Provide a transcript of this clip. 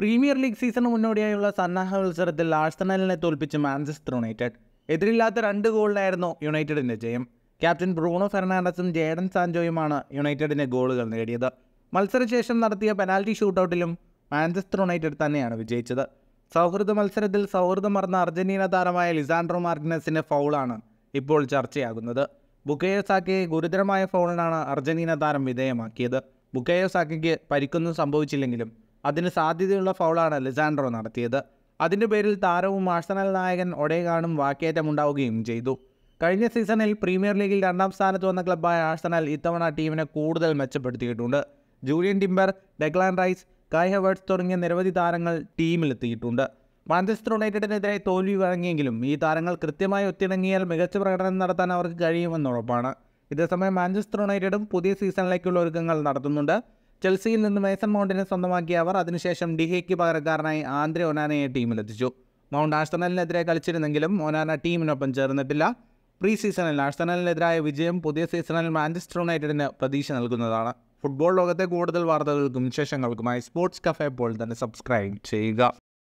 premier league season മുന്നോടിയായുള്ള സന്നാഹ മത്സരത്തിൽ ആഴ്സണലിനെ തോൽപ്പിച്ച് മാഞ്ചസ്റ്റർ യുണൈറ്റഡ് എതിരില്ലാത്ത രണ്ട് ഗോളിലായിരുന്നു യുണൈറ്റഡിൻ്റെ ജയം ക്യാപ്റ്റൻ ബ്രൂണോ ഫെർണാണ്ടസും ജേഡൻ സാൻജോയുമാണ് യുണൈറ്റഡിൻ്റെ ഗോളുകൾ നേടിയത് മത്സരശേഷം നടത്തിയ പെനാൽറ്റി ഷൂട്ടൗട്ടിലും മാഞ്ചസ്റ്റർ യുണൈറ്റഡ് തന്നെയാണ് വിജയിച്ചത് സൗഹൃദ മത്സരത്തിൽ സൗഹൃദം മറന്ന അർജന്റീന താരമായ ലിസാൻഡ്രോ മാർട്ടിനസിൻ്റെ ഫൗളാണ് ഇപ്പോൾ ചർച്ചയാകുന്നത് ബുക്കയോ ഗുരുതരമായ ഫൗളിനാണ് അർജന്റീന താരം വിധേയമാക്കിയത് ബുക്കയോ സാക്കയ്ക്ക് പരിക്കൊന്നും സംഭവിച്ചില്ലെങ്കിലും അതിന് സാധ്യതയുള്ള ഫൗളാണ് ലിസാൻഡ്രോ നടത്തിയത് അതിൻ്റെ പേരിൽ താരവും ആഴ്സണൽ നായകൻ ഒടേഗാണും വാക്കേറ്റമുണ്ടാവുകയും ചെയ്തു കഴിഞ്ഞ സീസണിൽ പ്രീമിയർ ലീഗിൽ രണ്ടാം സ്ഥാനത്ത് വന്ന ക്ലബ്ബായ ആഴ്സണൽ ഇത്തവണ ടീമിനെ കൂടുതൽ മെച്ചപ്പെടുത്തിയിട്ടുണ്ട് Julien Timber Declan Rice Kai Havertz തുടങ്ങിയ നിരവധി താരങ്ങൾ ടീമിലെത്തിയിട്ടുണ്ട് മാഞ്ചസ്റ്റർ യുണൈറ്റഡിനെതിരെ തോൽവി വഴങ്ങിയെങ്കിലും ഈ താരങ്ങൾ കൃത്യമായി ഒത്തിണങ്ങിയാൽ മികച്ച പ്രകടനം നടത്താൻ അവർക്ക് കഴിയുമെന്നുറപ്പാണ് ഇതേസമയം മാഞ്ചസ്റ്റർ യുണൈറ്റഡും പുതിയ സീസണിലേക്കുള്ള ഒരുക്കങ്ങൾ നടത്തുന്നുണ്ട് ചെൽസിയിൽ നിന്ന് മേസൺ മൗണ്ടിനെ സ്വന്തമാക്കിയ അവർ അതിനുശേഷം ഡിഹയ്ക്ക് പകരക്കാരനായി ആന്ധ്ര ഒനാനയെ ടീമിലെത്തിച്ചു മൗണ്ട് ആഴ്സണലിനെതിരെ കളിച്ചിരുന്നെങ്കിലും ഒനാന ടീമിനൊപ്പം ചേർന്നിട്ടില്ല പ്രീ സീസണിൽ ആഴ്സണലിനെതിരായ വിജയം പുതിയ സീസണിൽ മാഞ്ചസ്റ്റർ യുണൈറ്റഡിന് പ്രതീക്ഷ നൽകുന്നതാണ് ഫുട്ബോൾ ലോകത്തെ കൂടുതൽ വാർത്തകൾക്കും വിശേഷങ്ങൾക്കുമായി സ്പോർട്സ് കഫേ പോൾ തന്നെ സബ്സ്ക്രൈബ് ചെയ്യുക